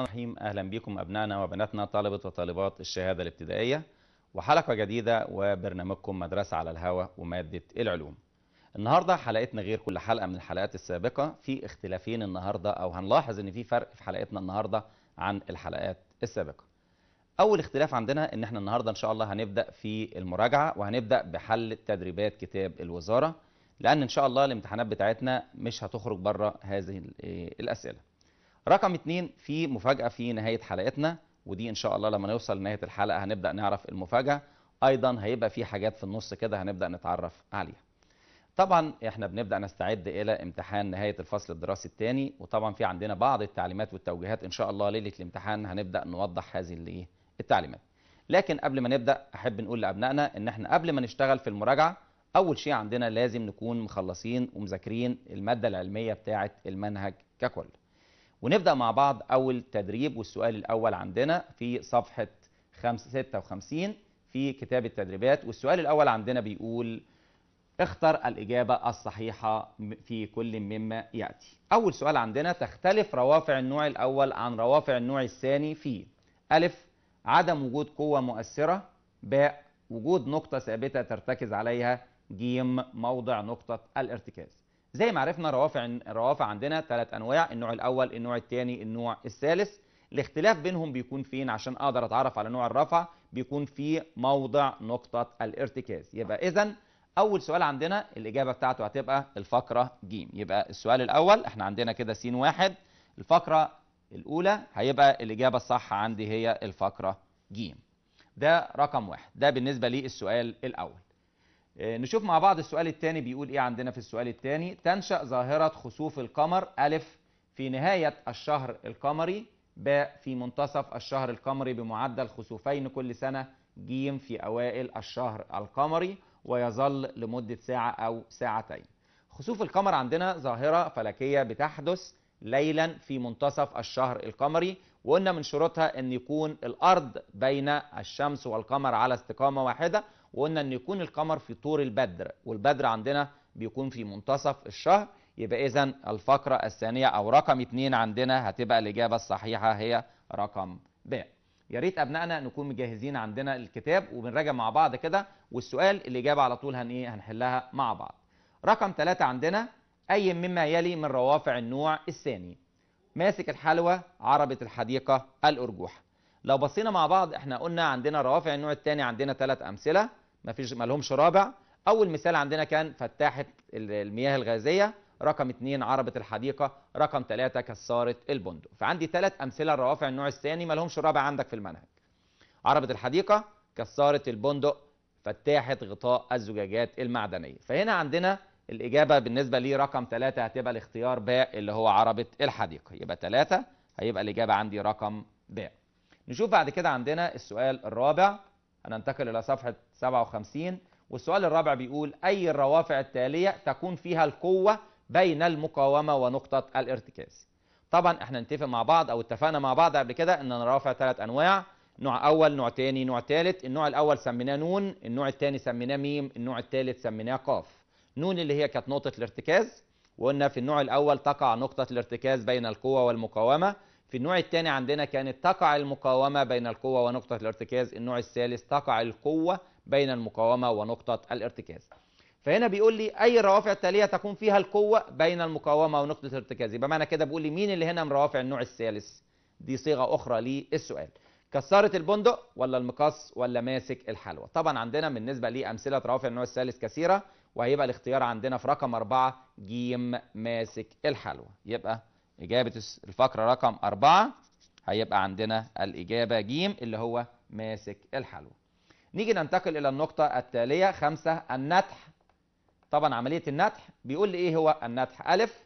الرحيم اهلا بكم ابنائنا وبناتنا طالبه وطالبات الشهاده الابتدائيه وحلقه جديده وبرنامجكم مدرسه على الهواء وماده العلوم. النهارده حلقتنا غير كل حلقه من الحلقات السابقه في اختلافين النهارده او هنلاحظ ان في فرق في حلقتنا النهارده عن الحلقات السابقه. اول اختلاف عندنا ان احنا النهارده ان شاء الله هنبدا في المراجعه وهنبدا بحل تدريبات كتاب الوزاره لان ان شاء الله الامتحانات بتاعتنا مش هتخرج بره هذه الاسئله. رقم اتنين في مفاجأة في نهاية حلقتنا ودي إن شاء الله لما نوصل لنهاية الحلقة هنبدأ نعرف المفاجأة أيضا هيبقى في حاجات في النص كده هنبدأ نتعرف عليها طبعا احنا بنبدا نستعد الى امتحان نهايه الفصل الدراسي الثاني وطبعا في عندنا بعض التعليمات والتوجيهات ان شاء الله ليله الامتحان هنبدا نوضح هذه إيه، التعليمات لكن قبل ما نبدا احب نقول لابنائنا ان احنا قبل ما نشتغل في المراجعه اول شيء عندنا لازم نكون مخلصين ومذاكرين الماده العلميه بتاعه المنهج ككل ونبدأ مع بعض أول تدريب والسؤال الأول عندنا في صفحة 56 في كتاب التدريبات والسؤال الأول عندنا بيقول اختر الإجابة الصحيحة في كل مما يأتي أول سؤال عندنا تختلف روافع النوع الأول عن روافع النوع الثاني في ألف عدم وجود قوة مؤثرة باء وجود نقطة ثابتة ترتكز عليها جيم موضع نقطة الارتكاز زي ما عرفنا روافع الروافع عندنا ثلاث انواع النوع الاول النوع الثاني النوع الثالث الاختلاف بينهم بيكون فين عشان اقدر اتعرف على نوع الرفع بيكون في موضع نقطه الارتكاز يبقى اذا اول سؤال عندنا الاجابه بتاعته هتبقى الفقره ج يبقى السؤال الاول احنا عندنا كده س واحد الفقره الاولى هيبقى الاجابه الصح عندي هي الفقره ج ده رقم واحد ده بالنسبه للسؤال الاول آه، نشوف مع بعض السؤال الثاني بيقول ايه عندنا في السؤال الثاني تنشأ ظاهرة خسوف القمر ألف في نهاية الشهر القمري ب في منتصف الشهر القمري بمعدل خسوفين كل سنة ج في أوائل الشهر القمري ويظل لمدة ساعة أو ساعتين خسوف القمر عندنا ظاهرة فلكية بتحدث ليلا في منتصف الشهر القمري وقلنا من شروطها أن يكون الأرض بين الشمس والقمر على استقامة واحدة وقلنا ان يكون القمر في طور البدر والبدر عندنا بيكون في منتصف الشهر يبقى اذا الفقره الثانيه او رقم اتنين عندنا هتبقى الاجابه الصحيحه هي رقم ب يا ريت ابنائنا نكون مجهزين عندنا الكتاب وبنراجع مع بعض كده والسؤال الاجابه على طول هن ايه هنحلها مع بعض رقم ثلاثة عندنا اي مما يلي من روافع النوع الثاني ماسك الحلوى عربه الحديقه الارجوحه لو بصينا مع بعض احنا قلنا عندنا روافع النوع الثاني عندنا ثلاث امثله ما فيش ما لهمش رابع اول مثال عندنا كان فتاحه المياه الغازيه رقم اثنين عربه الحديقه رقم ثلاثة كساره البندق فعندي ثلاث امثله لروافع النوع الثاني ما لهمش رابع عندك في المنهج عربه الحديقه كساره البندق فتاحه غطاء الزجاجات المعدنيه فهنا عندنا الاجابه بالنسبه لي رقم ثلاثة هتبقى الاختيار باء اللي هو عربه الحديقه يبقى ثلاثة هيبقى الاجابه عندي رقم باء نشوف بعد كده عندنا السؤال الرابع هننتقل إلى صفحة 57 والسؤال الرابع بيقول أي الروافع التالية تكون فيها القوة بين المقاومة ونقطة الارتكاز طبعا احنا نتفق مع بعض او اتفقنا مع بعض قبل كده ان الروافع ثلاث انواع نوع اول نوع تاني نوع تالت النوع الاول سميناه نون النوع التاني سميناه ميم النوع التالت سميناه قاف نون اللي هي كانت نقطة الارتكاز وقلنا في النوع الاول تقع نقطة الارتكاز بين القوة والمقاومة في النوع الثاني عندنا كانت تقع المقاومة بين القوة ونقطة الارتكاز النوع الثالث تقع القوة بين المقاومة ونقطة الارتكاز فهنا بيقول لي أي روافع التالية تكون فيها القوة بين المقاومة ونقطة الارتكاز يبقى معنى كده بيقول لي مين اللي هنا من روافع النوع الثالث دي صيغة أخرى للسؤال كسرت البندق ولا المقص ولا ماسك الحلوى طبعا عندنا بالنسبة لي أمثلة روافع النوع الثالث كثيرة وهيبقى الاختيار عندنا في رقم 4 جيم ماسك الحلوى يبقى إجابة الفقرة رقم أربعة هيبقى عندنا الإجابة جيم اللي هو ماسك الحلوى نيجي ننتقل إلى النقطة التالية خمسة النتح طبعا عملية النتح بيقول لي إيه هو النتح ألف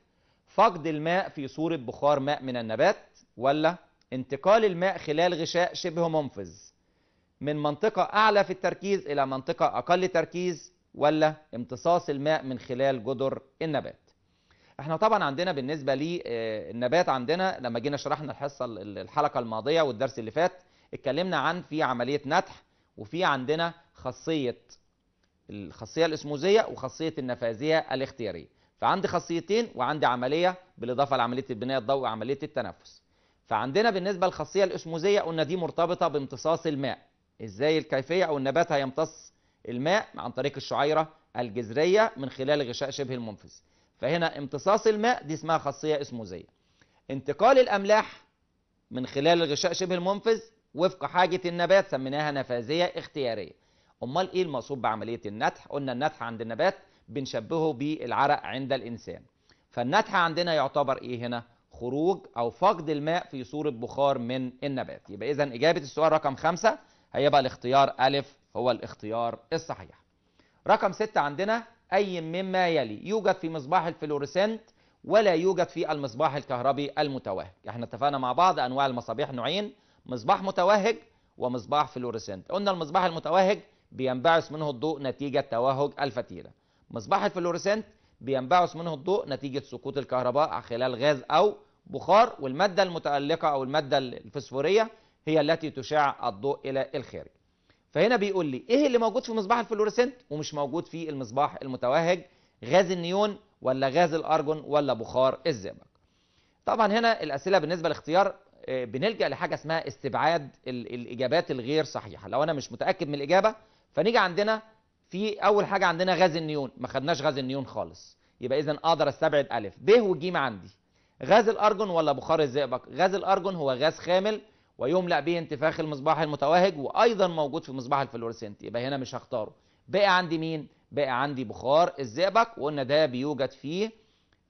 فقد الماء في صورة بخار ماء من النبات ولا انتقال الماء خلال غشاء شبه منفذ من منطقة أعلى في التركيز إلى منطقة أقل تركيز ولا امتصاص الماء من خلال جدر النبات احنا طبعا عندنا بالنسبه للنبات آه، عندنا لما جينا شرحنا الحصه الحلقه الماضيه والدرس اللي فات اتكلمنا عن في عمليه نتح وفي عندنا خاصيه الخاصيه الاسموزيه وخاصيه النفاذيه الاختياريه فعندي خاصيتين وعندي عمليه بالاضافه لعمليه البناء الضوئي وعمليه التنفس فعندنا بالنسبه للخاصيه الاسموزيه قلنا دي مرتبطه بامتصاص الماء ازاي الكيفيه او النبات هيمتص الماء عن طريق الشعيره الجذريه من خلال غشاء شبه المنفذ فهنا امتصاص الماء دي اسمها خاصية اسموزية انتقال الأملاح من خلال الغشاء شبه المنفذ وفق حاجة النبات سميناها نفاذية اختيارية أمال إيه المقصود بعملية النتح؟ قلنا النتح عند النبات بنشبهه بالعرق عند الإنسان فالنتح عندنا يعتبر إيه هنا؟ خروج أو فقد الماء في صورة بخار من النبات يبقى إذا إجابة السؤال رقم خمسة هيبقى الاختيار ألف هو الاختيار الصحيح رقم ستة عندنا أي مما يلي يوجد في مصباح الفلوريسنت ولا يوجد في المصباح الكهربي المتوهج احنا اتفقنا مع بعض أنواع المصابيح نوعين مصباح متوهج ومصباح فلوريسنت قلنا المصباح المتوهج بينبعث منه الضوء نتيجة توهج الفتيلة مصباح الفلوريسنت بينبعث منه الضوء نتيجة سقوط الكهرباء خلال غاز أو بخار والمادة المتألقة أو المادة الفسفورية هي التي تشع الضوء إلى الخارج فهنا بيقول لي ايه اللي موجود في مصباح الفلوريسنت ومش موجود في المصباح المتوهج غاز النيون ولا غاز الارجون ولا بخار الزئبق طبعا هنا الاسئله بالنسبه لاختيار آه، بنلجا لحاجه اسمها استبعاد الاجابات الغير صحيحه لو انا مش متاكد من الاجابه فنيجي عندنا في اول حاجه عندنا غاز النيون ما خدناش غاز النيون خالص يبقى اذا اقدر استبعد الف ب وج عندي غاز الارجون ولا بخار الزئبق غاز الارجون هو غاز خامل ويملأ به انتفاخ المصباح المتوهج وأيضا موجود في مصباح الفلورسنت يبقى هنا مش هختاره بقى عندي مين؟ بقى عندي بخار الزئبق وقلنا ده بيوجد فيه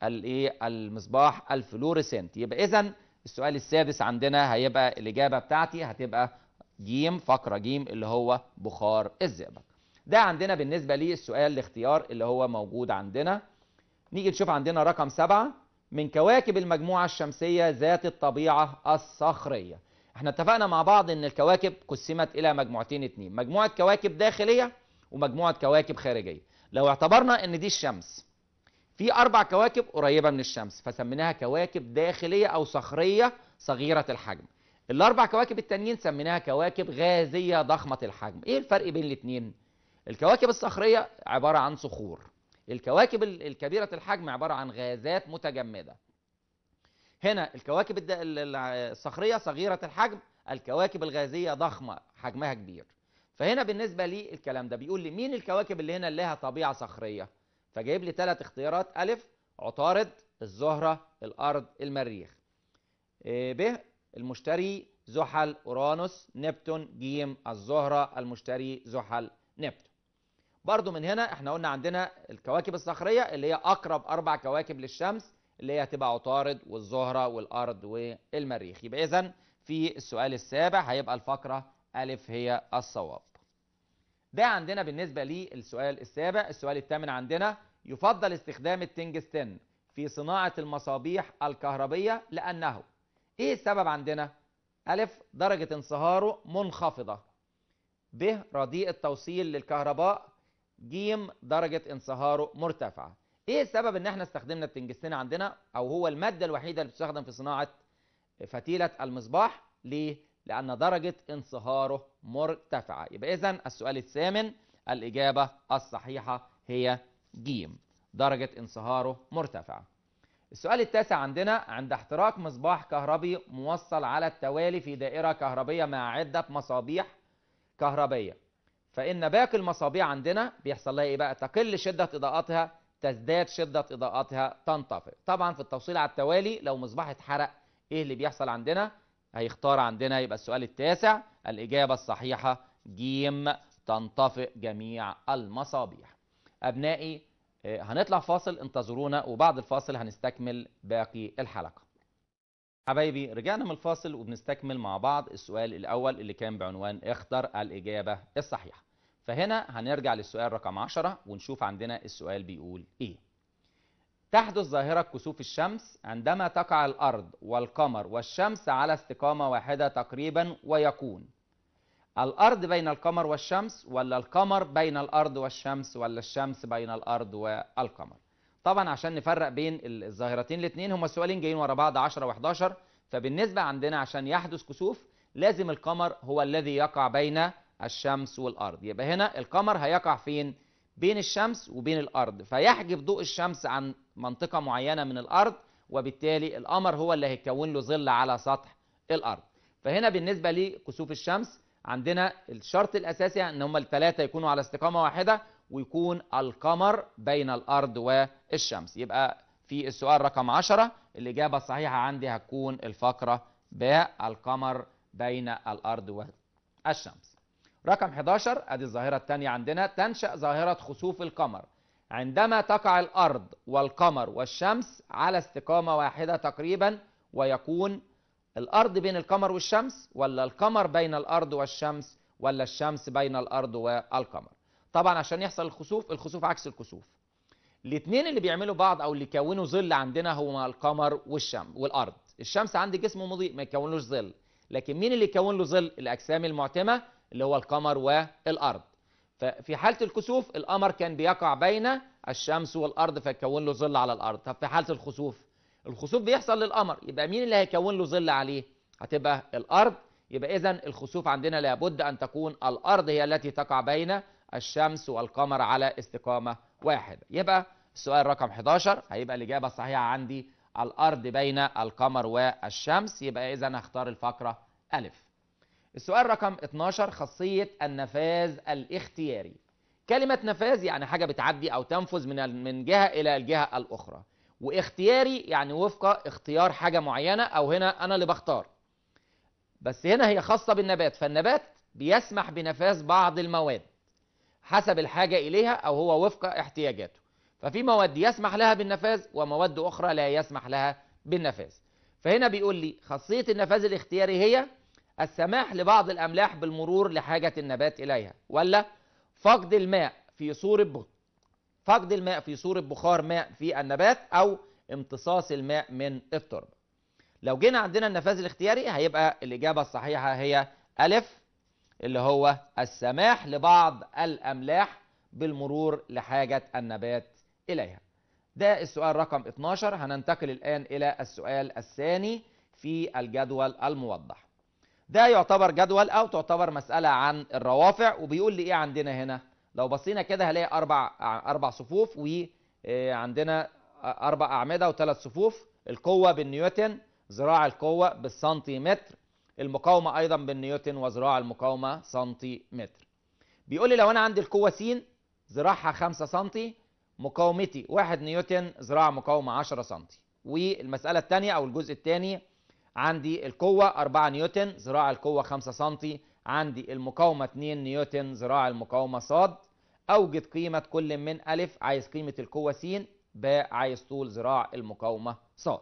الايه المصباح الفلورسنت يبقى اذا السؤال السادس عندنا هيبقى الاجابه بتاعتي هتبقى جيم فقره جيم اللي هو بخار الزئبق ده عندنا بالنسبه للسؤال الاختيار اللي هو موجود عندنا نيجي نشوف عندنا رقم سبعة من كواكب المجموعه الشمسيه ذات الطبيعه الصخريه احنا اتفقنا مع بعض ان الكواكب قسمت الى مجموعتين اتنين مجموعة كواكب داخلية ومجموعة كواكب خارجية لو اعتبرنا ان دي الشمس في اربع كواكب قريبة من الشمس فسميناها كواكب داخلية او صخرية صغيرة الحجم الاربع كواكب التانيين سميناها كواكب غازية ضخمة الحجم ايه الفرق بين الاتنين الكواكب الصخرية عبارة عن صخور الكواكب الكبيرة الحجم عبارة عن غازات متجمدة هنا الكواكب الصخرية صغيرة الحجم الكواكب الغازية ضخمة حجمها كبير فهنا بالنسبة لي الكلام ده بيقول لي مين الكواكب اللي هنا اللي لها طبيعة صخرية فجايب لي ثلاث اختيارات ألف عطارد الزهرة الأرض المريخ آه، ب المشتري زحل أورانوس نبتون جيم الزهرة المشتري زحل نبتون برضو من هنا احنا قلنا عندنا الكواكب الصخرية اللي هي أقرب أربع كواكب للشمس اللي هي هتبقى عطارد والزهرة والأرض والمريخ يبقى إذا في السؤال السابع هيبقى الفقرة ألف هي الصواب ده عندنا بالنسبة للسؤال السابع السؤال الثامن عندنا يفضل استخدام التنجستين في صناعة المصابيح الكهربية لأنه إيه السبب عندنا؟ ألف درجة انصهاره منخفضة ب رديء التوصيل للكهرباء ج درجة انصهاره مرتفعة ايه السبب ان احنا استخدمنا التنجستين عندنا او هو الماده الوحيده اللي بتستخدم في صناعه فتيله المصباح ليه لان درجه انصهاره مرتفعه يبقى اذا السؤال الثامن الاجابه الصحيحه هي ج درجه انصهاره مرتفعه السؤال التاسع عندنا عند احتراق مصباح كهربي موصل على التوالي في دائره كهربيه مع عده مصابيح كهربيه فان باقي المصابيح عندنا بيحصل لها ايه بقى تقل شده اضاءتها تزداد شدة إضاءتها تنطفئ طبعا في التوصيل على التوالي لو مصباح اتحرق إيه اللي بيحصل عندنا هيختار عندنا يبقى السؤال التاسع الإجابة الصحيحة جيم تنطفئ جميع المصابيح أبنائي آه، هنطلع فاصل انتظرونا وبعد الفاصل هنستكمل باقي الحلقة حبايبي رجعنا من الفاصل وبنستكمل مع بعض السؤال الأول اللي كان بعنوان اختر الإجابة الصحيحة فهنا هنرجع للسؤال رقم 10 ونشوف عندنا السؤال بيقول ايه تحدث ظاهرة كسوف الشمس عندما تقع الأرض والقمر والشمس على استقامة واحدة تقريبا ويكون الأرض بين القمر والشمس ولا القمر بين الأرض والشمس ولا الشمس بين الأرض والقمر طبعا عشان نفرق بين الظاهرتين الاثنين هما السؤالين جايين ورا بعض 10 و11 فبالنسبة عندنا عشان يحدث كسوف لازم القمر هو الذي يقع بين الشمس والأرض يبقى هنا القمر هيقع فين؟ بين الشمس وبين الأرض فيحجب ضوء الشمس عن منطقة معينة من الأرض وبالتالي القمر هو اللي هيكون له ظل على سطح الأرض فهنا بالنسبة لكسوف الشمس عندنا الشرط الأساسي أن هما الثلاثة يكونوا على استقامة واحدة ويكون القمر بين الأرض والشمس يبقى في السؤال رقم 10 الإجابة الصحيحة عندي هتكون الفقرة باء القمر بين الأرض والشمس رقم 11 ادي الظاهره الثانيه عندنا تنشا ظاهره خسوف القمر عندما تقع الارض والقمر والشمس على استقامه واحده تقريبا ويكون الارض بين القمر والشمس ولا القمر بين الارض والشمس ولا الشمس بين الارض والقمر طبعا عشان يحصل الخسوف الخسوف عكس الكسوف الاثنين اللي بيعملوا بعض او اللي يكونوا ظل عندنا هما القمر والشمس والارض الشمس عندي جسم مضيء ما يكونلوش ظل لكن مين اللي يكون له ظل الاجسام المعتمه اللي هو القمر والارض ففي حاله الكسوف القمر كان بيقع بين الشمس والارض فيكون له ظل على الارض طب في حاله الخسوف الخسوف بيحصل للقمر يبقى مين اللي هيكون له ظل عليه هتبقى الارض يبقى اذا الخسوف عندنا لابد ان تكون الارض هي التي تقع بين الشمس والقمر على استقامه واحده يبقى السؤال رقم 11 هيبقى الاجابه الصحيحه عندي الارض بين القمر والشمس يبقى اذا هختار الفقره الف السؤال رقم 12 خاصية النفاذ الاختياري كلمة نفاذ يعني حاجة بتعدي أو تنفذ من من جهة إلى الجهة الأخرى واختياري يعني وفق اختيار حاجة معينة أو هنا أنا اللي بختار بس هنا هي خاصة بالنبات فالنبات بيسمح بنفاذ بعض المواد حسب الحاجة إليها أو هو وفق احتياجاته ففي مواد يسمح لها بالنفاذ ومواد أخرى لا يسمح لها بالنفاذ فهنا بيقول لي خاصية النفاذ الاختياري هي السماح لبعض الأملاح بالمرور لحاجة النبات إليها ولا فقد الماء في صورة فقد الماء في صورة بخار ماء في النبات أو امتصاص الماء من التربة لو جينا عندنا النفاذ الاختياري هيبقى الإجابة الصحيحة هي ألف اللي هو السماح لبعض الأملاح بالمرور لحاجة النبات إليها ده السؤال رقم 12 هننتقل الآن إلى السؤال الثاني في الجدول الموضح ده يعتبر جدول او تعتبر مساله عن الروافع وبيقول لي ايه عندنا هنا لو بصينا كده هلاقي اربع اربع صفوف وعندنا آه، اربع اعمده وثلاث صفوف القوه بالنيوتن ذراع القوه بالسنتيمتر المقاومه ايضا بالنيوتن وذراع المقاومه سنتيمتر بيقول لي لو انا عندي القوه س ذراعها 5 سم مقاومتي 1 نيوتن ذراع مقاومه 10 سم والمساله الثانيه او الجزء الثاني عندي القوة 4 نيوتن ذراع القوة 5 سنتي عندي المقاومة 2 نيوتن ذراع المقاومة صاد أوجد قيمة كل من ألف عايز قيمة القوة س باء عايز طول ذراع المقاومة صاد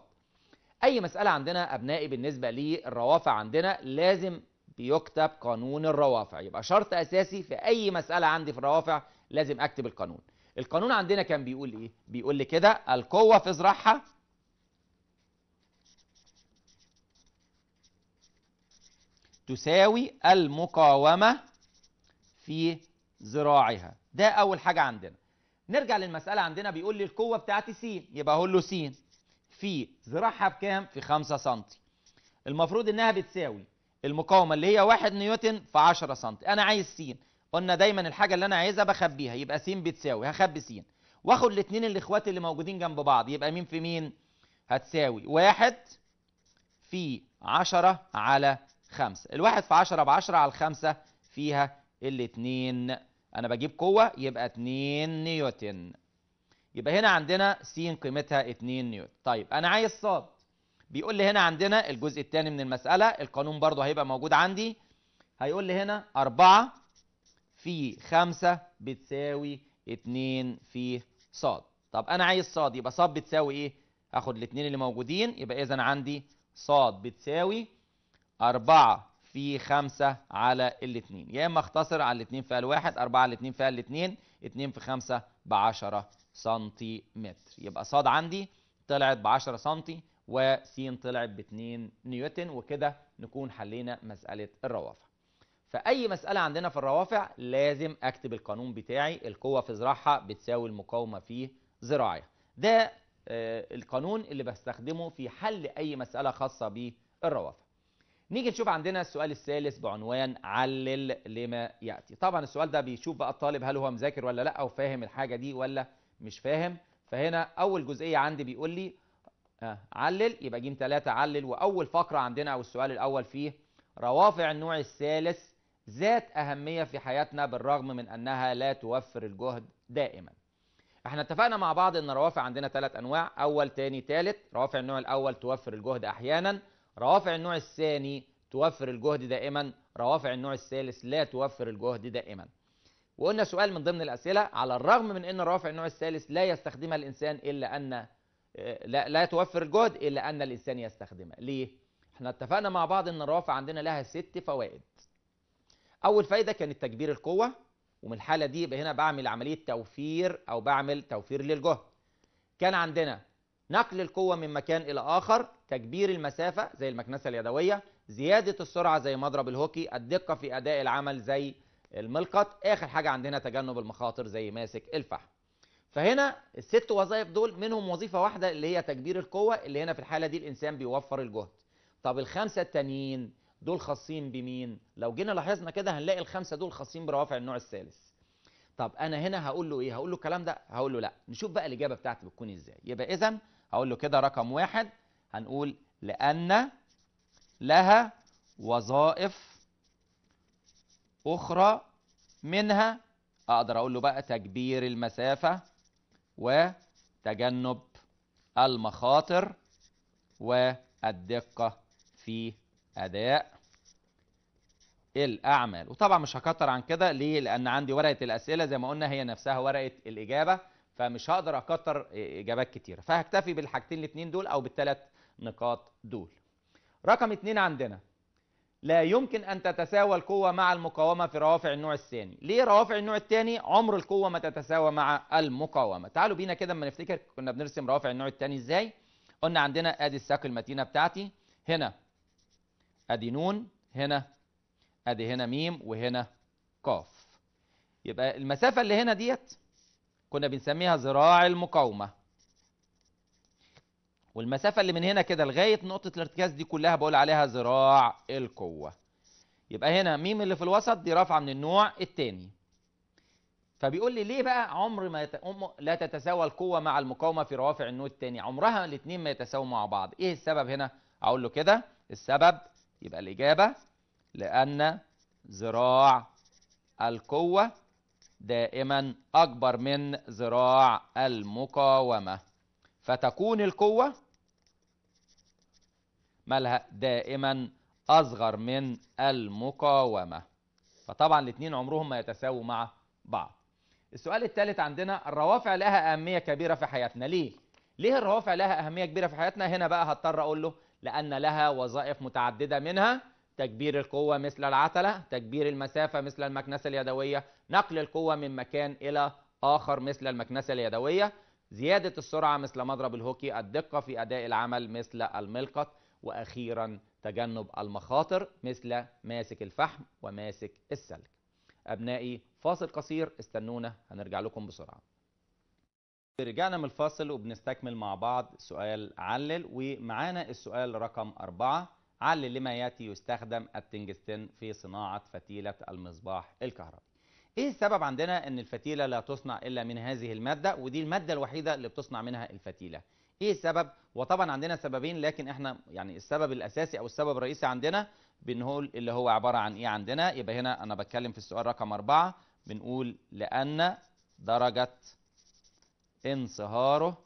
أي مسألة عندنا أبنائي بالنسبة للروافع عندنا لازم بيكتب قانون الروافع يبقى شرط أساسي في أي مسألة عندي في الروافع لازم أكتب القانون القانون عندنا كان بيقول إيه؟ بيقول لي كده القوة في ذراعها تساوي المقاومة في ذراعها ده أول حاجة عندنا نرجع للمسألة عندنا بيقول لي القوة بتاعتي س يبقى أقول له س في ذراعها بكام؟ في 5 سم المفروض إنها بتساوي المقاومة اللي هي 1 نيوتن في 10 سم أنا عايز س قلنا دايما الحاجة اللي أنا عايزها بخبيها يبقى س بتساوي هخبي س واخد الاثنين الاخوات اللي موجودين جنب بعض يبقى مين في مين؟ هتساوي 1 في 10 على خمسة الواحد في عشرة بعشرة على الخمسة فيها الاتنين أنا بجيب قوة يبقى اتنين نيوتن يبقى هنا عندنا س قيمتها 2 نيوتن طيب أنا عايز ص بيقول لي هنا عندنا الجزء الثاني من المسألة القانون برضه هيبقى موجود عندي هيقول لي هنا 4 في 5 بتساوي 2 في ص طب أنا عايز ص يبقى ص بتساوي إيه؟ هاخد الاثنين اللي موجودين يبقى إذا عندي ص بتساوي 4 في 5 على ال يا اما اختصر على ال 2 الواحد 4 على ال 2 فال 2 2 في 5 ب 10 سنتيمتر يبقى ص عندي طلعت ب 10 سنتي و س طلعت ب 2 نيوتن وكده نكون حلينا مساله الروافع. فأي مسألة عندنا في الروافع لازم أكتب القانون بتاعي القوة في زراعها بتساوي المقاومة في زراعها. ده آه، القانون اللي بستخدمه في حل أي مسألة خاصة بالروافع. نيجي نشوف عندنا السؤال الثالث بعنوان علل لما ياتي طبعا السؤال ده بيشوف بقى الطالب هل هو مذاكر ولا لا او فاهم الحاجه دي ولا مش فاهم فهنا اول جزئيه عندي بيقول لي آه، علل يبقى جيم ثلاثة علل واول فقره عندنا او السؤال الاول فيه روافع النوع الثالث ذات اهميه في حياتنا بالرغم من انها لا توفر الجهد دائما احنا اتفقنا مع بعض ان روافع عندنا ثلاث انواع اول ثاني ثالث روافع النوع الاول توفر الجهد احيانا روافع النوع الثاني توفر الجهد دائما روافع النوع الثالث لا توفر الجهد دائما وقلنا سؤال من ضمن الأسئلة على الرغم من أن روافع النوع الثالث لا يستخدمها الإنسان إلا أن آه، لا, لا توفر الجهد إلا أن الإنسان يستخدمها ليه؟ احنا اتفقنا مع بعض أن الروافع عندنا لها ست فوائد أول فايدة كانت تكبير القوة ومن الحالة دي يبقى هنا بعمل عملية توفير أو بعمل توفير للجهد كان عندنا نقل القوة من مكان إلى آخر تكبير المسافة زي المكنسة اليدوية زيادة السرعة زي مضرب الهوكي الدقة في أداء العمل زي الملقط آخر حاجة عندنا تجنب المخاطر زي ماسك الفحم فهنا الست وظائف دول منهم وظيفة واحدة اللي هي تكبير القوة اللي هنا في الحالة دي الإنسان بيوفر الجهد طب الخمسة التانيين دول خاصين بمين لو جينا لاحظنا كده هنلاقي الخمسة دول خاصين بروافع النوع الثالث طب انا هنا هقول له ايه هقول له الكلام ده هقول له لا نشوف بقى الاجابه بتاعتي بتكون ازاي يبقى اذا هقول له كده رقم واحد هنقول لأن لها وظائف أخرى منها أقدر أقول له بقى تكبير المسافة وتجنب المخاطر والدقة في أداء الأعمال وطبعا مش هكتر عن كده ليه؟ لأن عندي ورقة الأسئلة زي ما قلنا هي نفسها ورقة الإجابة فمش هقدر أكتر إجابات كتيرة فهكتفي بالحاجتين الاتنين دول أو بالتلات نقاط دول رقم اتنين عندنا لا يمكن أن تتساوى القوة مع المقاومة في روافع النوع الثاني ليه روافع النوع الثاني عمر القوة ما تتساوى مع المقاومة تعالوا بينا كده اما نفتكر كنا بنرسم روافع النوع الثاني ازاي قلنا عندنا ادي الساق المتينة بتاعتي هنا ادي نون هنا ادي هنا ميم وهنا قاف يبقى المسافة اللي هنا ديت كنا بنسميها ذراع المقاومة والمسافة اللي من هنا كده لغاية نقطة الارتكاز دي كلها بقول عليها ذراع القوة يبقى هنا ميم اللي في الوسط دي رافعة من النوع الثاني فبيقول لي ليه بقى عمر ما يت... لا تتساوى القوة مع المقاومة في روافع النوع الثاني عمرها الاثنين ما يتساووا مع بعض ايه السبب هنا اقول له كده السبب يبقى الإجابة لأن ذراع القوة دائما أكبر من ذراع المقاومة فتكون القوة مالها دائما أصغر من المقاومة فطبعا الاثنين عمرهم ما يتساووا مع بعض السؤال الثالث عندنا الروافع لها أهمية كبيرة في حياتنا ليه؟ ليه الروافع لها أهمية كبيرة في حياتنا؟ هنا بقى هضطر أقول له لأن لها وظائف متعددة منها تكبير القوة مثل العتلة، تكبير المسافة مثل المكنسة اليدوية، نقل القوة من مكان إلى آخر مثل المكنسة اليدوية، زيادة السرعة مثل مضرب الهوكي الدقة في أداء العمل مثل الملقط وأخيرا تجنب المخاطر مثل ماسك الفحم وماسك السلك أبنائي فاصل قصير استنونا هنرجع لكم بسرعة رجعنا من الفاصل وبنستكمل مع بعض سؤال علل ومعانا السؤال رقم أربعة علل لما يأتي يستخدم التنجستين في صناعة فتيلة المصباح الكهربائي ايه السبب عندنا ان الفتيله لا تصنع الا من هذه الماده ودي الماده الوحيده اللي بتصنع منها الفتيله ايه السبب وطبعا عندنا سببين لكن احنا يعني السبب الاساسي او السبب الرئيسي عندنا بنقول اللي هو عباره عن ايه عندنا يبقى هنا انا بتكلم في السؤال رقم أربعة بنقول لان درجه انصهاره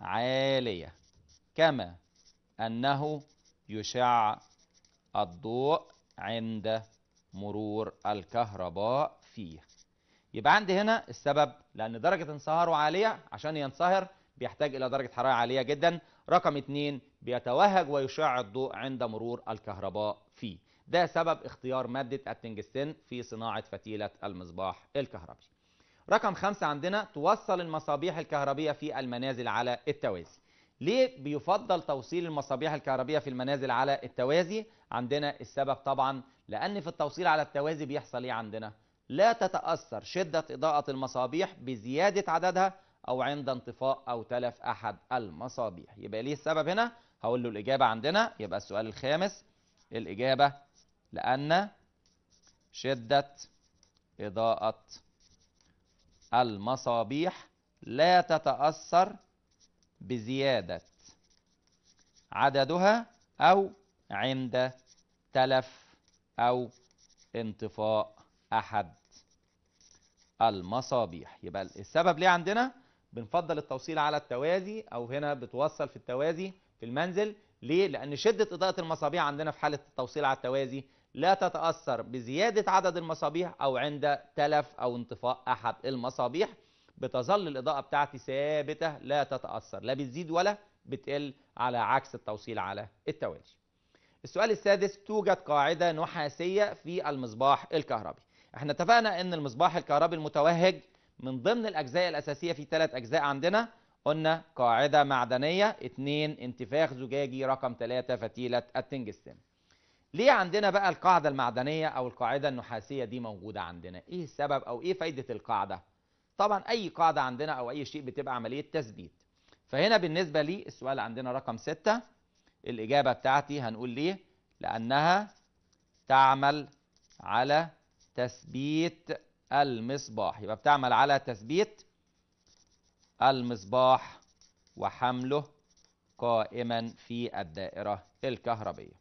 عاليه كما انه يشع الضوء عند مرور الكهرباء فيه يبقى عندي هنا السبب لأن درجة انصهاره عالية عشان ينصهر بيحتاج إلى درجة حرارة عالية جدا رقم اثنين بيتوهج ويشع الضوء عند مرور الكهرباء فيه ده سبب اختيار مادة التنجستين في صناعة فتيلة المصباح الكهربي رقم خمسة عندنا توصل المصابيح الكهربية في المنازل على التوازي ليه بيفضل توصيل المصابيح الكهربية في المنازل على التوازي عندنا السبب طبعا لأن في التوصيل على التوازي بيحصل ايه عندنا لا تتأثر شدة إضاءة المصابيح بزيادة عددها أو عند انطفاء أو تلف أحد المصابيح يبقى ليه السبب هنا؟ هقول له الإجابة عندنا يبقى السؤال الخامس الإجابة لأن شدة إضاءة المصابيح لا تتأثر بزيادة عددها أو عند تلف أو انطفاء أحد المصابيح يبقى السبب ليه عندنا بنفضل التوصيل على التوازي او هنا بتوصل في التوازي في المنزل ليه لان شده اضاءه المصابيح عندنا في حاله التوصيل على التوازي لا تتاثر بزياده عدد المصابيح او عند تلف او انطفاء احد المصابيح بتظل الاضاءه بتاعتي ثابته لا تتاثر لا بتزيد ولا بتقل على عكس التوصيل على التوازي السؤال السادس توجد قاعده نحاسيه في المصباح الكهربي احنا اتفقنا ان المصباح الكهربي المتوهج من ضمن الاجزاء الاساسيه في ثلاث اجزاء عندنا قلنا قاعده معدنيه 2 انتفاخ زجاجي رقم 3 فتيله التنجستين ليه عندنا بقى القاعده المعدنيه او القاعده النحاسيه دي موجوده عندنا ايه السبب او ايه فايده القاعده طبعا اي قاعده عندنا او اي شيء بتبقى عمليه تثبيت فهنا بالنسبه لي السؤال عندنا رقم 6 الاجابه بتاعتي هنقول ليه لانها تعمل على تثبيت المصباح يبقى بتعمل على تثبيت المصباح وحمله قائما في الدائرة الكهربية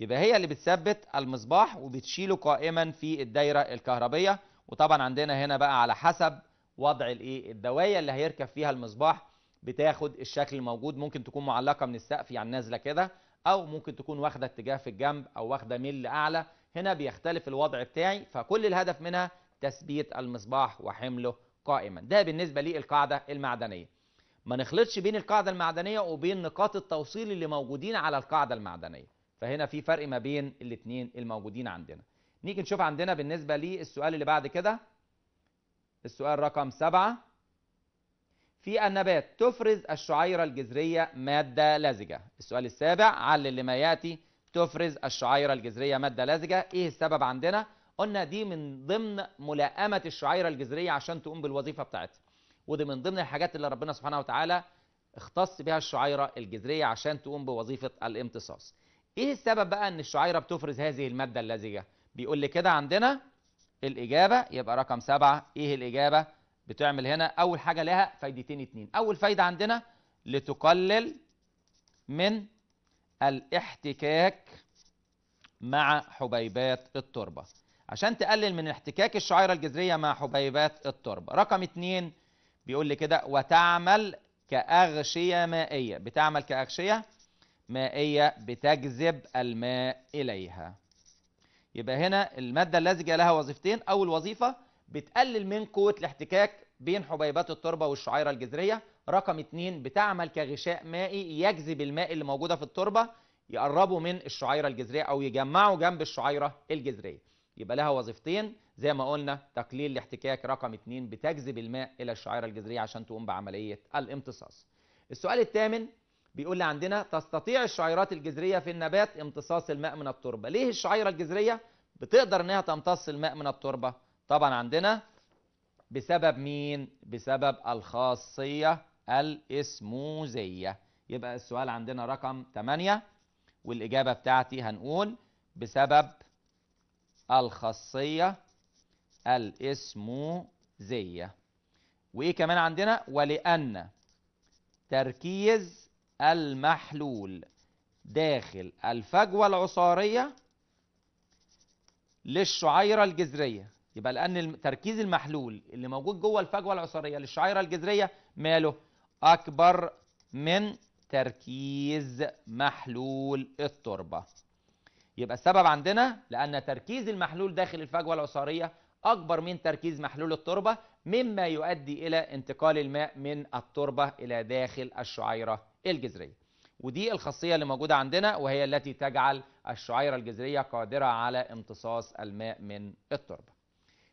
يبقى هي اللي بتثبت المصباح وبتشيله قائما في الدايرة الكهربية وطبعا عندنا هنا بقى على حسب وضع الايه الدوايه اللي هيركب فيها المصباح بتاخد الشكل الموجود ممكن تكون معلقه من السقف يعني نازله كده او ممكن تكون واخده اتجاه في الجنب او واخده ميل اعلى هنا بيختلف الوضع بتاعي فكل الهدف منها تثبيت المصباح وحمله قائما ده بالنسبة للقاعدة المعدنية ما نخلطش بين القاعدة المعدنية وبين نقاط التوصيل اللي موجودين على القاعدة المعدنية فهنا في فرق ما بين الاثنين الموجودين عندنا نيجي نشوف عندنا بالنسبة للسؤال اللي بعد كده السؤال رقم سبعة في النبات تفرز الشعيرة الجذرية مادة لزجة السؤال السابع علل لما يأتي تفرز الشعيرة الجذرية مادة لزجة إيه السبب عندنا؟ قلنا دي من ضمن ملائمة الشعيرة الجذرية عشان تقوم بالوظيفة بتاعتها ودي من ضمن الحاجات اللي ربنا سبحانه وتعالى اختص بها الشعيرة الجذرية عشان تقوم بوظيفة الامتصاص ايه السبب بقى ان الشعيرة بتفرز هذه المادة اللزجة بيقول لي كده عندنا الإجابة يبقى رقم سبعة ايه الإجابة بتعمل هنا أول حاجة لها فايدتين اتنين أول فايدة عندنا لتقلل من الاحتكاك مع حبيبات التربة عشان تقلل من احتكاك الشعيرة الجذرية مع حبيبات التربة رقم اتنين بيقول لي كده وتعمل كأغشية مائية بتعمل كأغشية مائية بتجذب الماء إليها يبقى هنا المادة اللزجة لها وظيفتين أول وظيفة بتقلل من قوة الاحتكاك بين حبيبات التربة والشعيرة الجذرية رقم اتنين بتعمل كغشاء مائي يجذب الماء اللي موجودة في التربة يقربوا من الشعيرة الجذرية أو يجمعوا جنب الشعيرة الجذرية يبقى لها وظيفتين زي ما قلنا تقليل الاحتكاك رقم اتنين بتجذب الماء إلى الشعيرة الجذرية عشان تقوم بعملية الامتصاص السؤال الثامن بيقول لي عندنا تستطيع الشعيرات الجذريه في النبات امتصاص الماء من التربه ليه الشعيره الجذريه بتقدر انها تمتص الماء من التربه طبعا عندنا بسبب مين بسبب الخاصيه الاسموزية يبقى السؤال عندنا رقم 8 والإجابة بتاعتي هنقول بسبب الخاصية الاسموزية وإيه كمان عندنا ولأن تركيز المحلول داخل الفجوة العصارية للشعيرة الجذرية يبقى لأن تركيز المحلول اللي موجود جوه الفجوة العصارية للشعيرة الجذرية ماله أكبر من تركيز محلول التربة يبقى السبب عندنا لأن تركيز المحلول داخل الفجوة العصارية أكبر من تركيز محلول التربة مما يؤدي إلى انتقال الماء من التربة إلى داخل الشعيرة الجذرية ودي الخاصية اللي موجودة عندنا وهي التي تجعل الشعيرة الجذرية قادرة على امتصاص الماء من التربة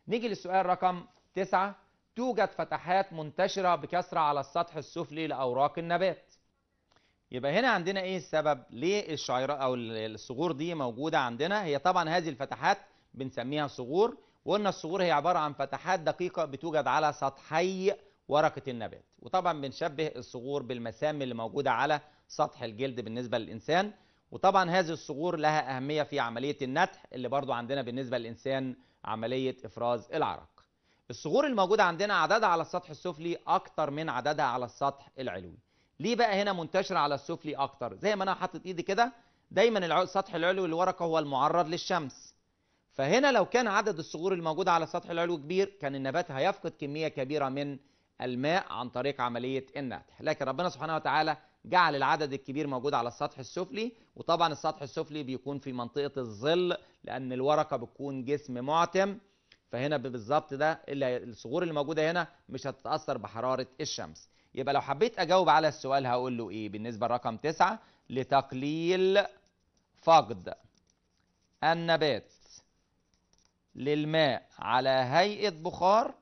نيجي للسؤال رقم 9 توجد فتحات منتشرة بكثرة على السطح السفلي لأوراق النبات يبقى هنا عندنا ايه السبب ليه الشعيرة او الصغور دي موجودة عندنا هي طبعا هذه الفتحات بنسميها صغور وقلنا الصغور هي عبارة عن فتحات دقيقة بتوجد على سطحي ورقة النبات وطبعا بنشبه الصغور بالمسام اللي موجودة على سطح الجلد بالنسبة للإنسان وطبعا هذه الصغور لها أهمية في عملية النتح اللي برضو عندنا بالنسبة للإنسان عملية إفراز العرق الصغور الموجودة عندنا عددها على السطح السفلي أكتر من عددها على السطح العلوي ليه بقى هنا منتشرة على السفلي أكتر زي ما أنا حاطط إيدي كده دايما السطح العلوي للورقة هو المعرض للشمس فهنا لو كان عدد الصغور الموجودة على السطح العلوي كبير كان النبات هيفقد كمية كبيرة من الماء عن طريق عملية النتح لكن ربنا سبحانه وتعالى جعل العدد الكبير موجود على السطح السفلي وطبعا السطح السفلي بيكون في منطقة الظل لأن الورقة بتكون جسم معتم فهنا بالظبط ده اللي الصخور اللي موجوده هنا مش هتتاثر بحراره الشمس يبقى لو حبيت اجاوب على السؤال هقول له ايه بالنسبه لرقم تسعه لتقليل فقد النبات للماء على هيئه بخار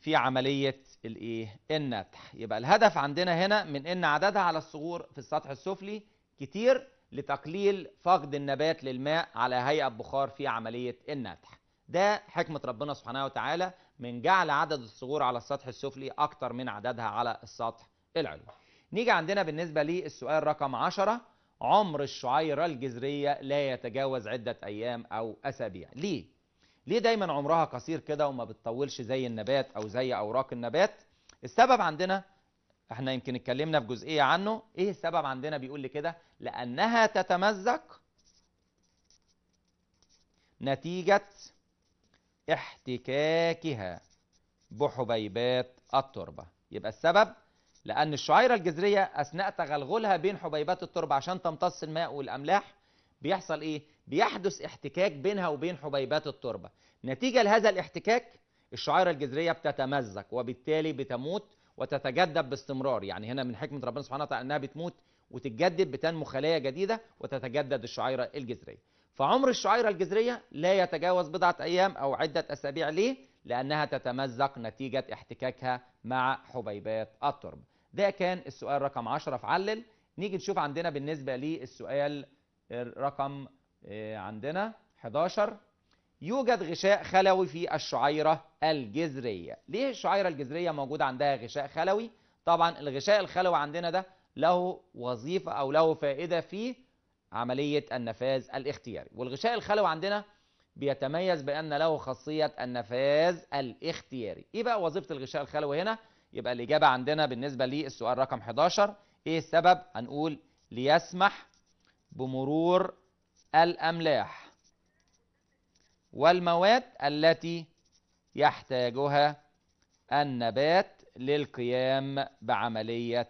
في عمليه الايه النتح يبقى الهدف عندنا هنا من ان عددها على الصغور في السطح السفلي كتير لتقليل فقد النبات للماء على هيئة بخار في عملية النتح ده حكمة ربنا سبحانه وتعالى من جعل عدد الصغور على السطح السفلي أكتر من عددها على السطح العلوي نيجي عندنا بالنسبة للسؤال رقم 10 عمر الشعيرة الجذرية لا يتجاوز عدة أيام أو أسابيع ليه؟ ليه دايما عمرها قصير كده وما بتطولش زي النبات أو زي أوراق النبات؟ السبب عندنا احنا يمكن اتكلمنا في جزئيه عنه ايه السبب عندنا بيقول لي كده لانها تتمزق نتيجه احتكاكها بحبيبات التربه يبقى السبب لان الشعيره الجذريه اثناء تغلغلها بين حبيبات التربه عشان تمتص الماء والاملاح بيحصل ايه بيحدث احتكاك بينها وبين حبيبات التربه نتيجه لهذا الاحتكاك الشعيره الجذريه بتتمزق وبالتالي بتموت وتتجدد باستمرار يعني هنا من حكمة ربنا سبحانه وتعالى أنها بتموت وتتجدد بتنمو خلايا جديدة وتتجدد الشعيرة الجذرية فعمر الشعيرة الجذرية لا يتجاوز بضعة أيام أو عدة أسابيع ليه؟ لأنها تتمزق نتيجة احتكاكها مع حبيبات التربة ده كان السؤال رقم 10 في علل نيجي نشوف عندنا بالنسبة للسؤال رقم آه، عندنا 11 يوجد غشاء خلوي في الشعيرة الجذرية ليه الشعيرة الجذرية موجود عندها غشاء خلوي طبعا الغشاء الخلوي عندنا ده له وظيفة أو له فائدة في عملية النفاذ الاختياري والغشاء الخلوي عندنا بيتميز بأن له خاصية النفاذ الاختياري إيه بقى وظيفة الغشاء الخلوي هنا؟ يبقى الإجابة عندنا بالنسبة للسؤال رقم 11 إيه السبب؟ هنقول ليسمح بمرور الأملاح والمواد التي يحتاجها النبات للقيام بعملية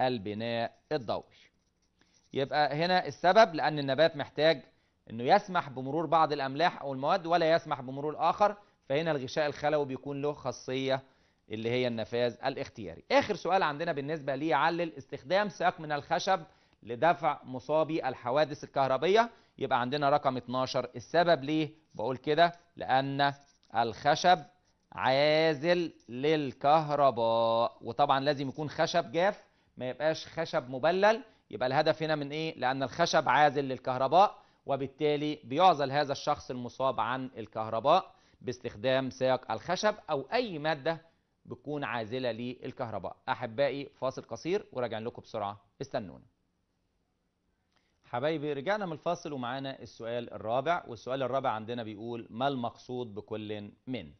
البناء الضوئي يبقى هنا السبب لأن النبات محتاج أنه يسمح بمرور بعض الأملاح أو المواد ولا يسمح بمرور آخر فهنا الغشاء الخلوي بيكون له خاصية اللي هي النفاذ الاختياري آخر سؤال عندنا بالنسبة ليه علل استخدام ساق من الخشب لدفع مصابي الحوادث الكهربية يبقى عندنا رقم 12 السبب ليه بقول كده لأن الخشب عازل للكهرباء وطبعا لازم يكون خشب جاف ما يبقاش خشب مبلل يبقى الهدف هنا من ايه لأن الخشب عازل للكهرباء وبالتالي بيعزل هذا الشخص المصاب عن الكهرباء باستخدام سياق الخشب أو أي مادة بتكون عازلة للكهرباء أحبائي فاصل قصير وراجع لكم بسرعة استنونا حبايبي رجعنا من الفاصل ومعانا السؤال الرابع والسؤال الرابع عندنا بيقول ما المقصود بكل من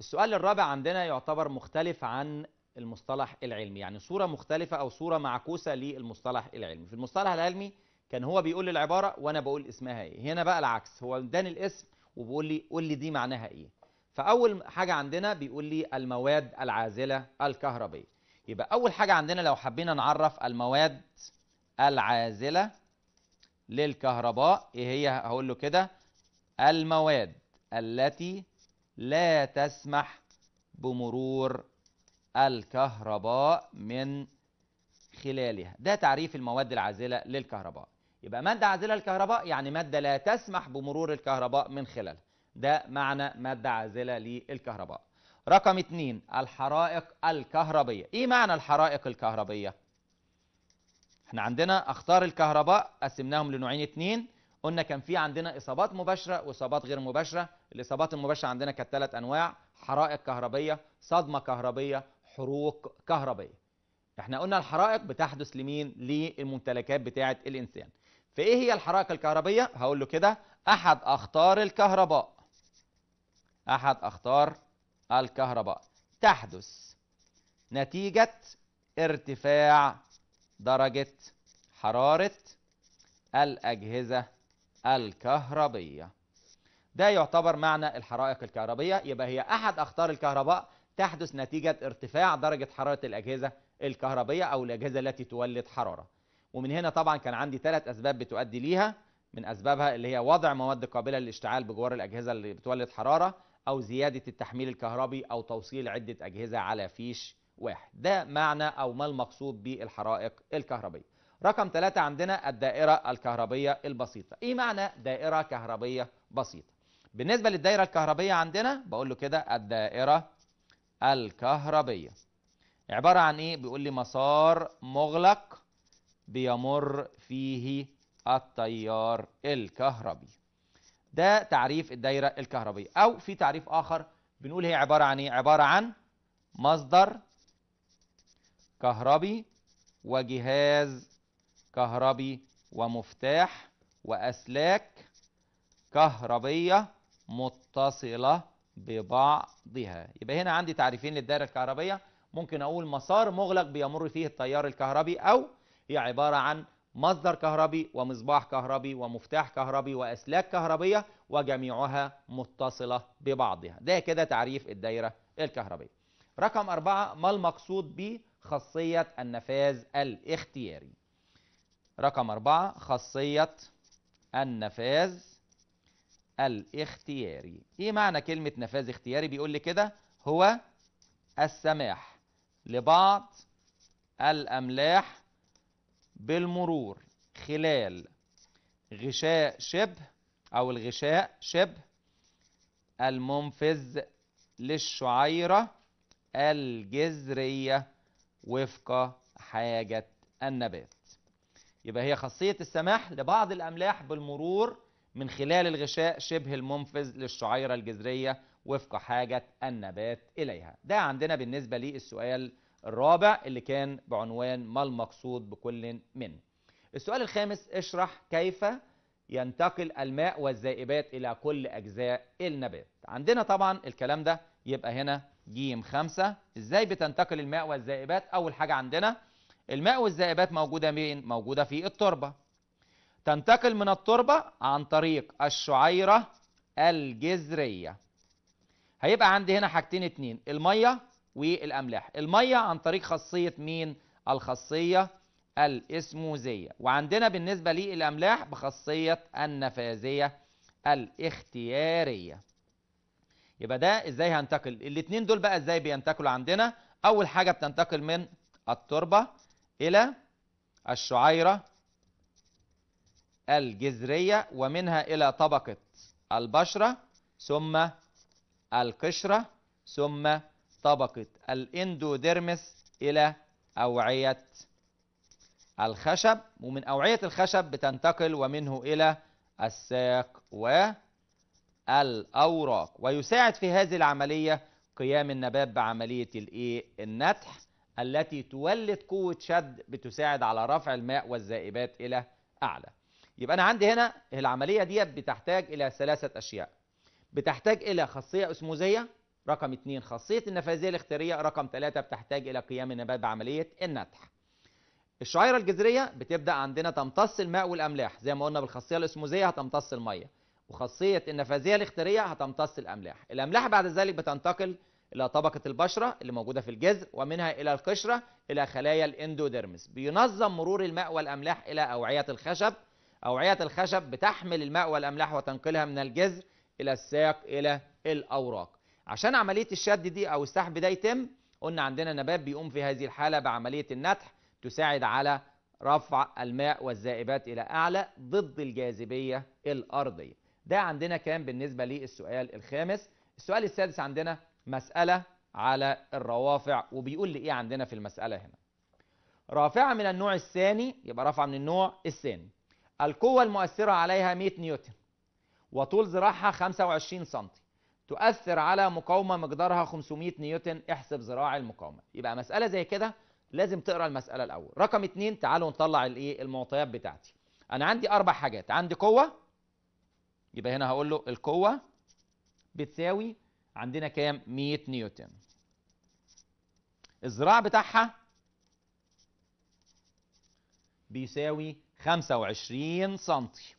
السؤال الرابع عندنا يعتبر مختلف عن المصطلح العلمي يعني صورة مختلفة أو صورة معكوسة للمصطلح العلمي في المصطلح العلمي كان هو بيقول لي العبارة وأنا بقول اسمها إيه هنا بقى العكس هو اداني الاسم وبيقول لي قول لي دي معناها إيه فأول حاجة عندنا بيقول لي المواد العازلة الكهربية يبقى أول حاجة عندنا لو حبينا نعرف المواد العازلة للكهرباء ايه هي هقول له كده المواد التي لا تسمح بمرور الكهرباء من خلالها ده تعريف المواد العازله للكهرباء يبقى ماده عازله للكهرباء يعني ماده لا تسمح بمرور الكهرباء من خلالها ده معنى ماده عازله للكهرباء رقم اتنين الحرائق الكهربيه ايه معنى الحرائق الكهربيه احنا عندنا اخطار الكهرباء قسمناهم لنوعين اثنين قلنا كان في عندنا اصابات مباشره واصابات غير مباشره الاصابات المباشره عندنا كانت ثلاث انواع حرائق كهربيه صدمه كهربيه حروق كهربيه احنا قلنا الحرائق بتحدث لمين للممتلكات بتاعه الانسان فايه هي الحرائق الكهربيه هقول له كده احد اخطار الكهرباء احد اخطار الكهرباء تحدث نتيجه ارتفاع درجة حرارة الأجهزة الكهربية ده يعتبر معنى الحرائق الكهربية يبقى هي أحد أخطار الكهرباء تحدث نتيجة ارتفاع درجة حرارة الأجهزة الكهربية أو الأجهزة التي تولد حرارة ومن هنا طبعا كان عندي ثلاث أسباب بتؤدي ليها من أسبابها اللي هي وضع مواد قابلة للاشتعال بجوار الأجهزة اللي بتولد حرارة أو زيادة التحميل الكهربي أو توصيل عدة أجهزة على فيش واحد ده معنى أو ما المقصود بالحرائق الكهربية رقم ثلاثة عندنا الدائرة الكهربية البسيطة إيه معنى دائرة كهربية بسيطة بالنسبة للدائرة الكهربية عندنا بقول له كده الدائرة الكهربية عبارة عن إيه بيقول لي مسار مغلق بيمر فيه التيار الكهربي ده تعريف الدائرة الكهربية أو في تعريف آخر بنقول هي عبارة عن إيه عبارة عن مصدر كهربي وجهاز كهربي ومفتاح وأسلاك كهربية متصلة ببعضها يبقى هنا عندي تعريفين للدائرة الكهربية ممكن أقول مسار مغلق بيمر فيه التيار الكهربي أو هي عبارة عن مصدر كهربي ومصباح كهربي ومفتاح كهربي وأسلاك كهربية وجميعها متصلة ببعضها ده كده تعريف الدائرة الكهربية رقم أربعة ما المقصود خاصية النفاذ الاختياري رقم أربعة خاصية النفاذ الاختياري ايه معنى كلمة نفاذ اختياري بيقول لي كده هو السماح لبعض الأملاح بالمرور خلال غشاء شبه أو الغشاء شبه المنفذ للشعيرة الجذرية وفق حاجة النبات يبقى هي خاصية السماح لبعض الأملاح بالمرور من خلال الغشاء شبه المنفذ للشعيرة الجذرية وفق حاجة النبات إليها ده عندنا بالنسبة للسؤال الرابع اللي كان بعنوان ما المقصود بكل منه السؤال الخامس اشرح كيف ينتقل الماء والزائبات إلى كل أجزاء النبات عندنا طبعا الكلام ده يبقى هنا ج 5 ازاي بتنتقل الماء والذائبات اول حاجة عندنا الماء والذائبات موجودة مين موجودة في التربة تنتقل من التربة عن طريق الشعيرة الجذرية هيبقى عندي هنا حاجتين اتنين المية والأملاح المية عن طريق خاصية مين الخاصية الإسموزية وعندنا بالنسبة للأملاح بخاصية النفاذية الاختيارية يبقى ده ازاي هنتقل الاثنين دول بقى ازاي بينتقلوا عندنا اول حاجه بتنتقل من التربه الى الشعيره الجذريه ومنها الى طبقه البشره ثم القشره ثم طبقه الاندوديرمس الى اوعيه الخشب ومن اوعيه الخشب بتنتقل ومنه الى الساق و الأوراق ويساعد في هذه العملية قيام النبات بعملية الإيه؟ النتح التي تولد قوة شد بتساعد على رفع الماء والزائبات إلى أعلى يبقى أنا عندي هنا العملية دي بتحتاج إلى ثلاثة أشياء بتحتاج إلى خاصية أسموزية رقم اثنين خاصية النفاذية الاختيارية رقم ثلاثة بتحتاج إلى قيام النبات بعملية النتح الشعيرة الجذرية بتبدأ عندنا تمتص الماء والأملاح زي ما قلنا بالخاصية الأسموزية هتمتص المية وخاصية النفاذية الاختيارية هتمتص الأملاح الأملاح بعد ذلك بتنتقل إلى طبقة البشرة اللي موجودة في الجذر ومنها إلى القشرة إلى خلايا الإندوديرمس بينظم مرور الماء والأملاح إلى أوعية الخشب أوعية الخشب بتحمل الماء والأملاح وتنقلها من الجذر إلى الساق إلى الأوراق عشان عملية الشد دي أو السحب ده يتم قلنا عندنا نبات بيقوم في هذه الحالة بعملية النتح تساعد على رفع الماء والذائبات إلى أعلى ضد الجاذبية الأرضية ده عندنا كان بالنسبة للسؤال الخامس السؤال السادس عندنا مسألة على الروافع وبيقول لي إيه عندنا في المسألة هنا رافعة من النوع الثاني يبقى رافعة من النوع الثاني القوة المؤثرة عليها 100 نيوتن وطول ذراعها 25 سم تؤثر على مقاومة مقدارها 500 نيوتن احسب ذراع المقاومة يبقى مسألة زي كده لازم تقرا المسألة الأول رقم 2 تعالوا نطلع الايه المعطيات بتاعتي أنا عندي أربع حاجات عندي قوة يبقى هنا هقول له القوة بتساوي عندنا كام 100 نيوتن الذراع بتاعها بيساوي 25 سنتي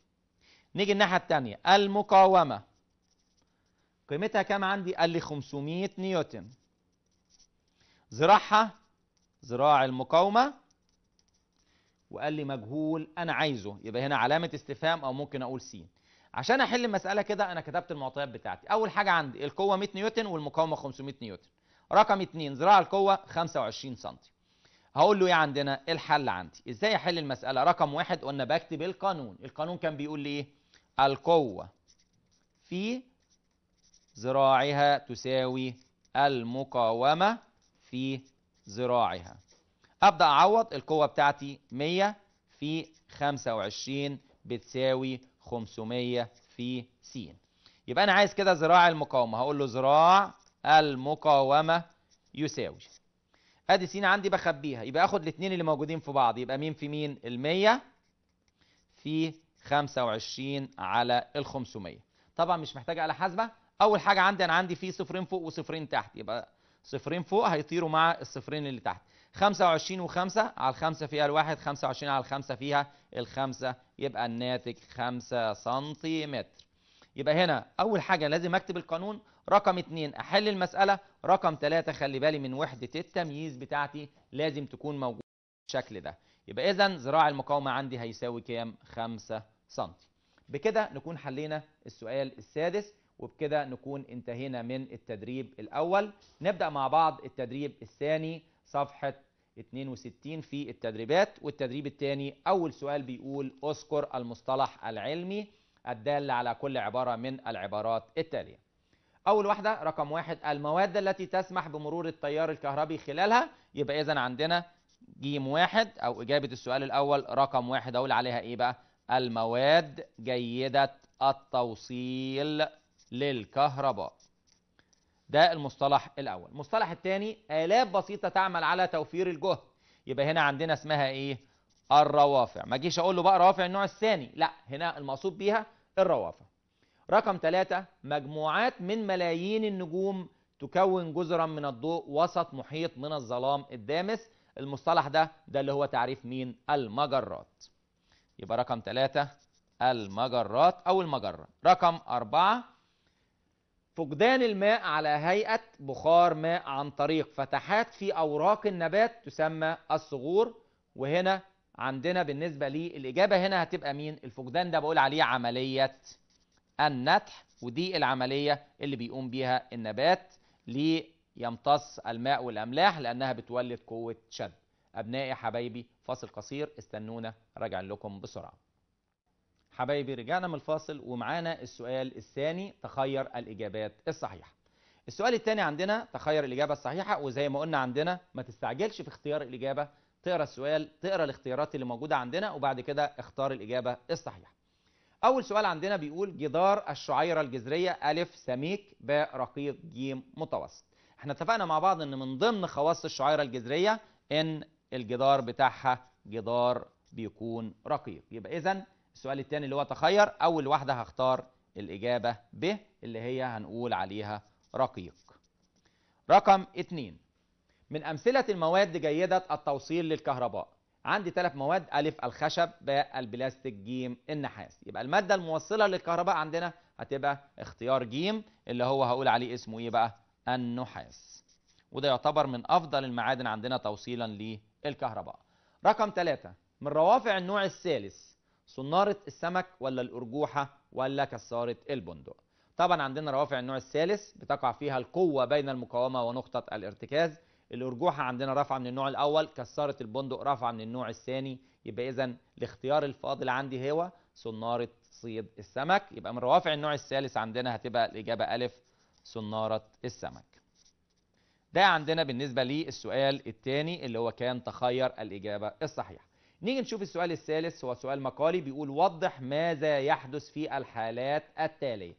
نيجي الناحية التانية المقاومة قيمتها كام عندي قال لي 500 نيوتن ذراعها ذراع المقاومة وقال لي مجهول أنا عايزه يبقى هنا علامة استفهام أو ممكن أقول سين عشان احل المساله كده انا كتبت المعطيات بتاعتي اول حاجه عندي القوه 100 نيوتن والمقاومه 500 نيوتن رقم 2 ذراع القوه 25 سم هقول له ايه عندنا إيه الحل عندي ازاي احل المساله رقم واحد قلنا بكتب القانون القانون كان بيقول لي ايه القوه في ذراعها تساوي المقاومه في ذراعها ابدا اعوض القوه بتاعتي 100 في 25 بتساوي 500 في س يبقى انا عايز كده ذراع المقاومه هقول له ذراع المقاومه يساوي ادي س عندي بخبيها يبقى اخد الاثنين اللي موجودين في بعض يبقى مين في مين ال100 في 25 على ال500 طبعا مش محتاج على حاسبه اول حاجه عندي انا عندي في صفرين فوق وصفرين تحت يبقى صفرين فوق هيطيروا مع الصفرين اللي تحت 25 و5 على 5 فيها الواحد 25 على 5 فيها الخمسة يبقى الناتج 5 سنتيمتر يبقى هنا أول حاجة لازم أكتب القانون رقم 2 أحل المسألة رقم 3 خلي بالي من وحدة التمييز بتاعتي لازم تكون موجودة بالشكل ده يبقى إذا ذراع المقاومة عندي هيساوي كام 5 سنتي بكده نكون حلينا السؤال السادس وبكده نكون انتهينا من التدريب الأول نبدأ مع بعض التدريب الثاني صفحة 62 في التدريبات والتدريب الثاني أول سؤال بيقول أذكر المصطلح العلمي الدال على كل عبارة من العبارات التالية أول واحدة رقم واحد المواد التي تسمح بمرور التيار الكهربي خلالها يبقى إذا عندنا جيم واحد أو إجابة السؤال الأول رقم واحد أقول عليها إيه بقى المواد جيدة التوصيل للكهرباء ده المصطلح الاول المصطلح الثاني الاف بسيطه تعمل على توفير الجهد يبقى هنا عندنا اسمها ايه الروافع ما اجيش اقول له بقى روافع النوع الثاني لا هنا المقصود بيها الروافع رقم ثلاثة مجموعات من ملايين النجوم تكون جزرا من الضوء وسط محيط من الظلام الدامس المصطلح ده ده اللي هو تعريف مين المجرات يبقى رقم ثلاثة المجرات أو المجرة رقم أربعة فقدان الماء على هيئة بخار ماء عن طريق فتحات في أوراق النبات تسمى الصغور وهنا عندنا بالنسبة للإجابة هنا هتبقى مين الفقدان ده بقول عليه عملية النتح ودي العملية اللي بيقوم بيها النبات ليمتص الماء والأملاح لأنها بتولد قوة شد أبنائي حبايبي فاصل قصير استنونا راجع لكم بسرعة حبايبي رجعنا من الفاصل ومعانا السؤال الثاني تخير الإجابات الصحيحة السؤال الثاني عندنا تخير الإجابة الصحيحة وزي ما قلنا عندنا ما تستعجلش في اختيار الإجابة تقرأ السؤال تقرأ الاختيارات اللي موجودة عندنا وبعد كده اختار الإجابة الصحيحة أول سؤال عندنا بيقول جدار الشعيرة الجذرية ألف سميك ب رقيق ج متوسط احنا اتفقنا مع بعض ان من ضمن خواص الشعيرة الجذرية ان الجدار بتاعها جدار بيكون رقيق يبقى اذا السؤال الثاني اللي هو تخير اول واحده هختار الاجابه ب اللي هي هنقول عليها رقيق رقم اتنين من امثله المواد جيده التوصيل للكهرباء عندي ثلاث مواد ألف الخشب باء البلاستيك ج النحاس يبقى المادة الموصلة للكهرباء عندنا هتبقى اختيار ج اللي هو هقول عليه اسمه ايه بقى النحاس وده يعتبر من أفضل المعادن عندنا توصيلا للكهرباء رقم ثلاثة من روافع النوع الثالث صنارة السمك ولا الأرجوحة ولا كسارة البندق طبعا عندنا روافع النوع الثالث بتقع فيها القوة بين المقاومة ونقطة الارتكاز الأرجوحة عندنا رفع من النوع الأول كسارة البندق رفع من النوع الثاني يبقى إذا الاختيار الفاضل عندي هو صنارة صيد السمك يبقى من روافع النوع الثالث عندنا هتبقى الإجابة ألف صنارة السمك ده عندنا بالنسبة للسؤال الثاني اللي هو كان تخير الإجابة الصحيحة نيجي نشوف السؤال الثالث هو سؤال مقالي بيقول وضح ماذا يحدث في الحالات التالية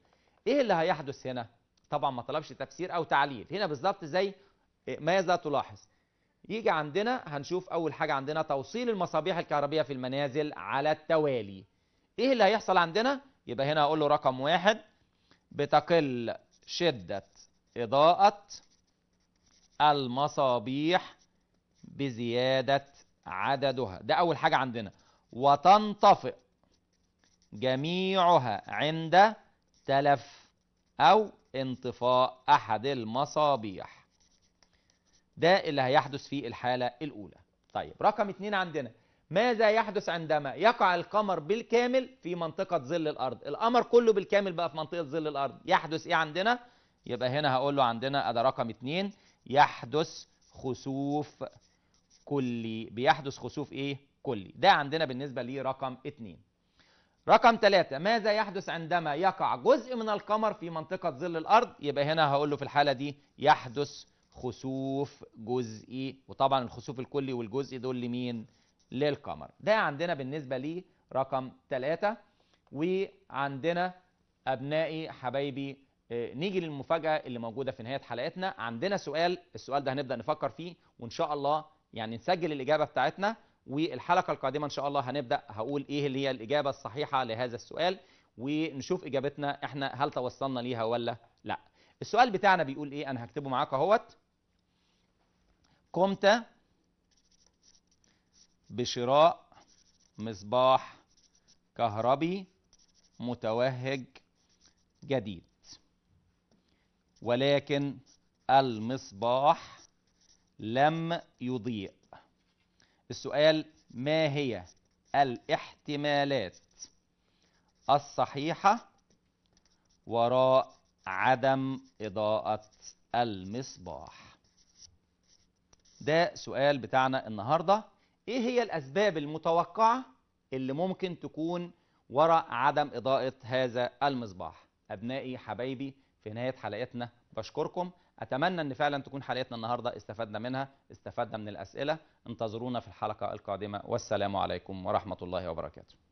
ايه اللي هيحدث هنا طبعا ما طلبش تفسير او تعليل هنا بالظبط زي ماذا تلاحظ يجي عندنا هنشوف اول حاجة عندنا توصيل المصابيح الكهربية في المنازل على التوالي ايه اللي هيحصل عندنا يبقى هنا اقول له رقم واحد بتقل شدة إضاءة المصابيح بزيادة عددها ده أول حاجة عندنا وتنطفئ جميعها عند تلف أو انطفاء أحد المصابيح ده اللي هيحدث في الحالة الأولى طيب رقم اتنين عندنا ماذا يحدث عندما يقع القمر بالكامل في منطقة ظل الأرض القمر كله بالكامل بقى في منطقة ظل الأرض يحدث إيه عندنا يبقى هنا هقول له عندنا ده رقم اتنين يحدث خسوف كلي بيحدث خسوف ايه كلي ده عندنا بالنسبه لرقم 2 رقم 3 ماذا يحدث عندما يقع جزء من القمر في منطقه ظل الارض يبقى هنا هقول له في الحاله دي يحدث خسوف جزئي وطبعا الخسوف الكلي والجزئي دول لمين للقمر ده عندنا بالنسبه لي رقم 3 وعندنا ابنائي حبايبي آه، نيجي للمفاجاه اللي موجوده في نهايه حلقتنا عندنا سؤال السؤال ده هنبدا نفكر فيه وان شاء الله يعني نسجل الاجابه بتاعتنا والحلقه القادمه ان شاء الله هنبدا هقول ايه اللي هي الاجابه الصحيحه لهذا السؤال ونشوف اجابتنا احنا هل توصلنا ليها ولا لا السؤال بتاعنا بيقول ايه انا هكتبه معاك اهوت قمت بشراء مصباح كهربي متوهج جديد ولكن المصباح لم يضيء السؤال ما هي الاحتمالات الصحيحة وراء عدم إضاءة المصباح ده سؤال بتاعنا النهاردة إيه هي الأسباب المتوقعة اللي ممكن تكون وراء عدم إضاءة هذا المصباح أبنائي حبايبي في نهاية حلقتنا بشكركم اتمنى ان فعلا تكون حلقتنا النهارده استفدنا منها استفدنا من الاسئله انتظرونا في الحلقه القادمه والسلام عليكم ورحمه الله وبركاته